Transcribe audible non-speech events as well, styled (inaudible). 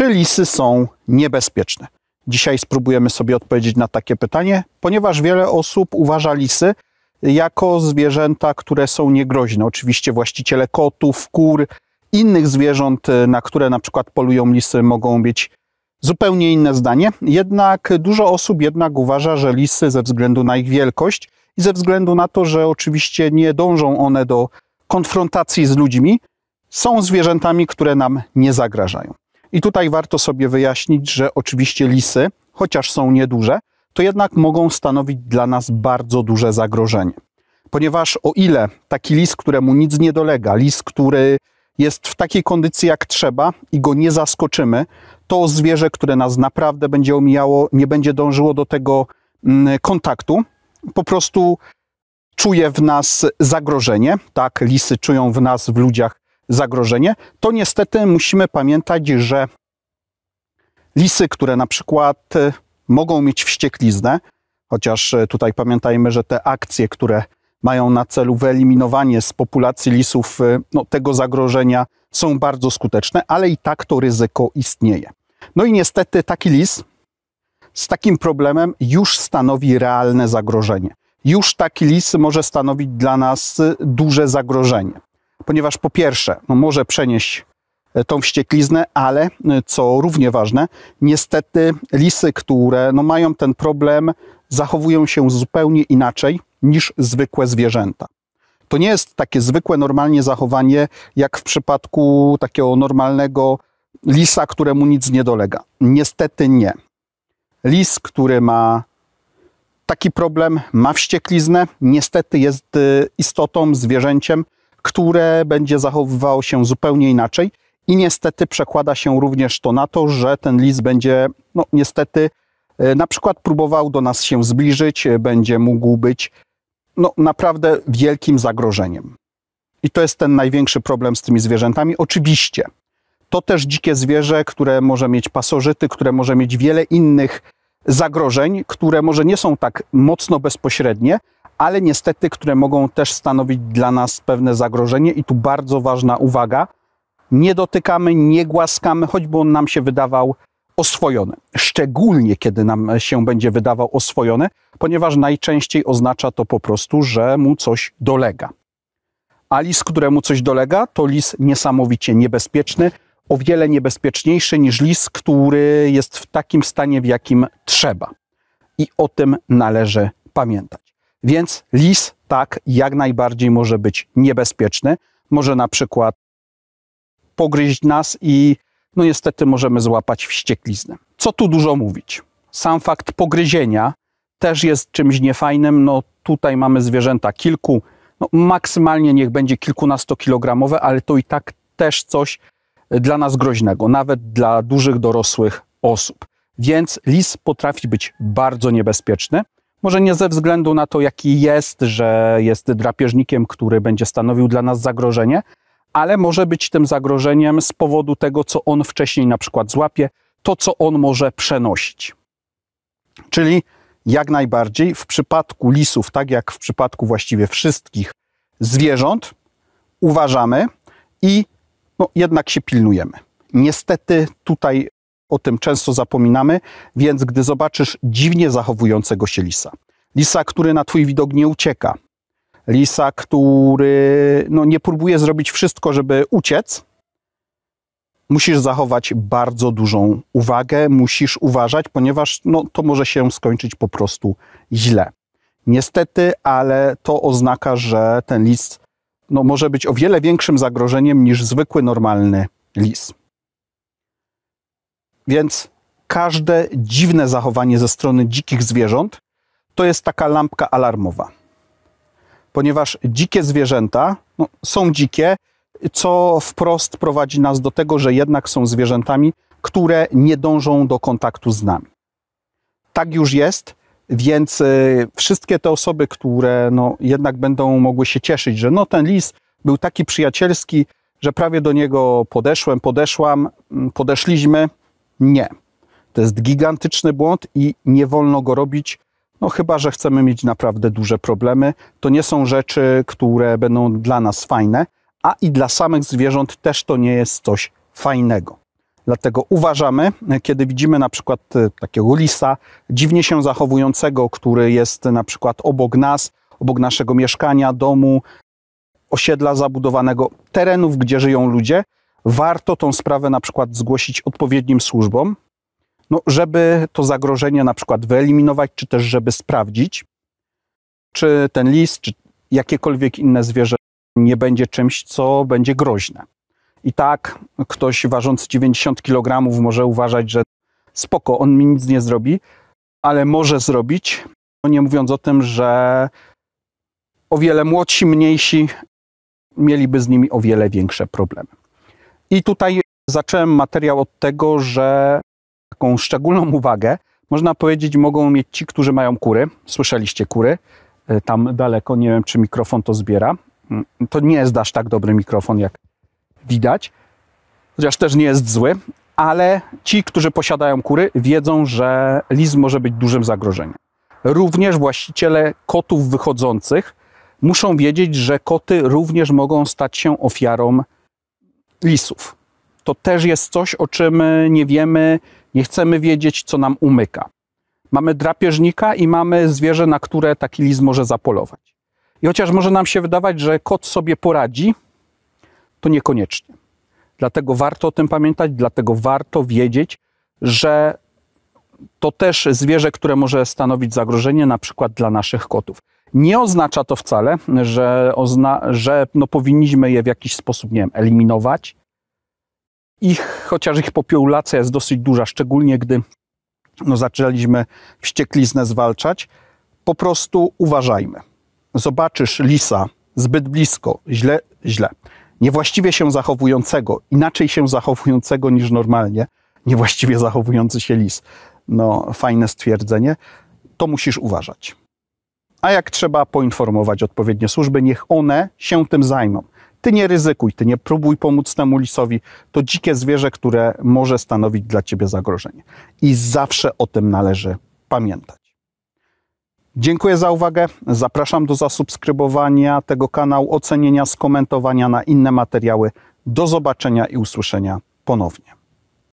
Czy lisy są niebezpieczne? Dzisiaj spróbujemy sobie odpowiedzieć na takie pytanie, ponieważ wiele osób uważa lisy jako zwierzęta, które są niegroźne. Oczywiście właściciele kotów, kur, innych zwierząt, e, na które na przykład polują lisy, mogą mieć zupełnie inne zdanie. Jednak dużo osób jednak uważa, że lisy ze względu na ich wielkość i ze względu na to, że oczywiście nie dążą one do konfrontacji z ludźmi, są zwierzętami, które nam nie zagrażają. I tutaj warto sobie wyjaśnić, że oczywiście lisy, chociaż są nieduże, to jednak mogą stanowić dla nas bardzo duże zagrożenie. Ponieważ o ile taki lis, któremu nic nie dolega, lis, który jest w takiej kondycji jak trzeba i go nie zaskoczymy, to zwierzę, które nas naprawdę będzie omijało, nie będzie dążyło do tego mm, kontaktu, po prostu czuje w nas zagrożenie. Tak, lisy czują w nas, w ludziach zagrożenie, to niestety musimy pamiętać, że lisy, które na przykład e, mogą mieć wściekliznę, chociaż e, tutaj pamiętajmy, że te akcje, które mają na celu wyeliminowanie z populacji lisów e, no, tego zagrożenia, są bardzo skuteczne, ale i tak to ryzyko istnieje. No i niestety taki lis z takim problemem już stanowi realne zagrożenie. Już taki lis może stanowić dla nas duże zagrożenie ponieważ po pierwsze no może przenieść e, tą wściekliznę, ale e, co równie ważne, niestety lisy, które no mają ten problem, zachowują się zupełnie inaczej niż zwykłe zwierzęta. To nie jest takie zwykłe, normalnie zachowanie, jak w przypadku takiego normalnego lisa, któremu nic nie dolega. Niestety nie. Lis, który ma taki problem, ma wściekliznę, niestety jest e, istotą, zwierzęciem, które będzie zachowywało się zupełnie inaczej. I niestety przekłada się również to na to, że ten lis będzie, no niestety, e, na przykład próbował do nas się zbliżyć, e, będzie mógł być no, naprawdę wielkim zagrożeniem. I to jest ten największy problem z tymi zwierzętami. Oczywiście, to też dzikie zwierzę, które może mieć pasożyty, które może mieć wiele innych zagrożeń, które może nie są tak mocno bezpośrednie, ale niestety, które mogą też stanowić dla nas pewne zagrożenie i tu bardzo ważna uwaga. Nie dotykamy, nie głaskamy, choćby on nam się wydawał oswojony. Szczególnie kiedy nam się będzie wydawał oswojony, ponieważ najczęściej oznacza to po prostu, że mu coś dolega. A lis, któremu coś dolega, to lis niesamowicie niebezpieczny, o wiele niebezpieczniejszy niż lis, który jest w takim stanie, w jakim trzeba. I o tym należy pamiętać. Więc lis tak jak najbardziej może być niebezpieczny. Może na przykład pogryźć nas i no niestety możemy złapać wściekliznę. Co tu dużo mówić? Sam fakt pogryzienia też jest czymś niefajnym. No tutaj mamy zwierzęta kilku, no maksymalnie niech będzie kilkunastokilogramowe, ale to i tak też coś dla nas groźnego, nawet dla dużych dorosłych osób. Więc lis potrafi być bardzo niebezpieczny. Może nie ze względu na to, jaki jest, że jest drapieżnikiem, który będzie stanowił dla nas zagrożenie, ale może być tym zagrożeniem z powodu tego, co on wcześniej na przykład złapie, to co on może przenosić. Czyli jak najbardziej w przypadku lisów, tak jak w przypadku właściwie wszystkich zwierząt, uważamy i no, jednak się pilnujemy. Niestety tutaj o tym często zapominamy, więc gdy zobaczysz dziwnie zachowującego się lisa, lisa, który na twój widok nie ucieka, lisa, który no, nie próbuje zrobić wszystko, żeby uciec, musisz zachować bardzo dużą uwagę, musisz uważać, ponieważ no, to może się skończyć po prostu źle. Niestety, ale to oznacza, że ten lis no, może być o wiele większym zagrożeniem niż zwykły, normalny lis. Więc każde dziwne zachowanie ze strony dzikich zwierząt to jest taka lampka alarmowa. Ponieważ dzikie zwierzęta no, są dzikie, co wprost prowadzi nas do tego, że jednak są zwierzętami, które nie dążą do kontaktu z nami. Tak już jest, więc y, wszystkie te osoby, które no, jednak będą mogły się cieszyć, że no, ten lis był taki przyjacielski, że prawie do niego podeszłem, podeszłam, mm, podeszliśmy, nie. To jest gigantyczny błąd i nie wolno go robić, no chyba, że chcemy mieć naprawdę duże problemy. To nie są rzeczy, które będą dla nas fajne, a i dla samych zwierząt też to nie jest coś fajnego. Dlatego uważamy, kiedy widzimy na przykład e, takiego lisa dziwnie się zachowującego, który jest na przykład obok nas, obok naszego mieszkania, domu, osiedla zabudowanego, terenów, gdzie żyją ludzie, warto tą sprawę na przykład zgłosić odpowiednim służbom, no, żeby to zagrożenie na przykład wyeliminować, czy też żeby sprawdzić, czy ten lis, czy jakiekolwiek inne zwierzę nie będzie czymś, co będzie groźne. I tak ktoś ważący 90 kg może uważać, że spoko, on mi nic nie zrobi, ale może zrobić, no nie mówiąc o tym, że o wiele młodsi, mniejsi mieliby z nimi o wiele większe problemy. I tutaj zacząłem materiał od tego, że taką szczególną (laughs) uwagę, można powiedzieć, mogą mieć ci, którzy mają kury. Słyszeliście kury e, tam daleko, nie wiem, czy mikrofon to zbiera. Mm, to nie jest aż tak dobry mikrofon, jak widać, chociaż też nie jest zły, ale ci, którzy posiadają kury, wiedzą, że lis może być dużym zagrożeniem. Również właściciele kotów wychodzących muszą wiedzieć, że koty również mogą stać się ofiarą lisów. To też jest coś, o czym nie wiemy, nie chcemy wiedzieć, co nam umyka. Mamy drapieżnika i mamy zwierzę, na które taki lis może zapolować. I chociaż może nam się wydawać, że kot sobie poradzi, to niekoniecznie. Dlatego warto o tym pamiętać, dlatego warto wiedzieć, że to też zwierzę, które może stanowić zagrożenie na przykład dla naszych kotów. Nie oznacza to wcale, że, ozna, że no powinniśmy je w jakiś sposób nie wiem, eliminować. Ich, chociaż ich populacja jest dosyć duża, szczególnie gdy no, zaczęliśmy wściekliznę zwalczać, po prostu uważajmy. Zobaczysz lisa zbyt blisko, źle, źle. Niewłaściwie się zachowującego, inaczej się zachowującego niż normalnie, niewłaściwie zachowujący się lis. No, fajne stwierdzenie. To musisz uważać a jak trzeba poinformować odpowiednie służby, niech one się tym zajmą. Ty nie ryzykuj, ty nie próbuj pomóc temu lisowi. To dzikie zwierzę, które może stanowić dla ciebie zagrożenie. I zawsze o tym należy pamiętać. Dziękuję za uwagę. Zapraszam do zasubskrybowania tego kanału, ocenienia, skomentowania na inne materiały. Do zobaczenia i usłyszenia ponownie.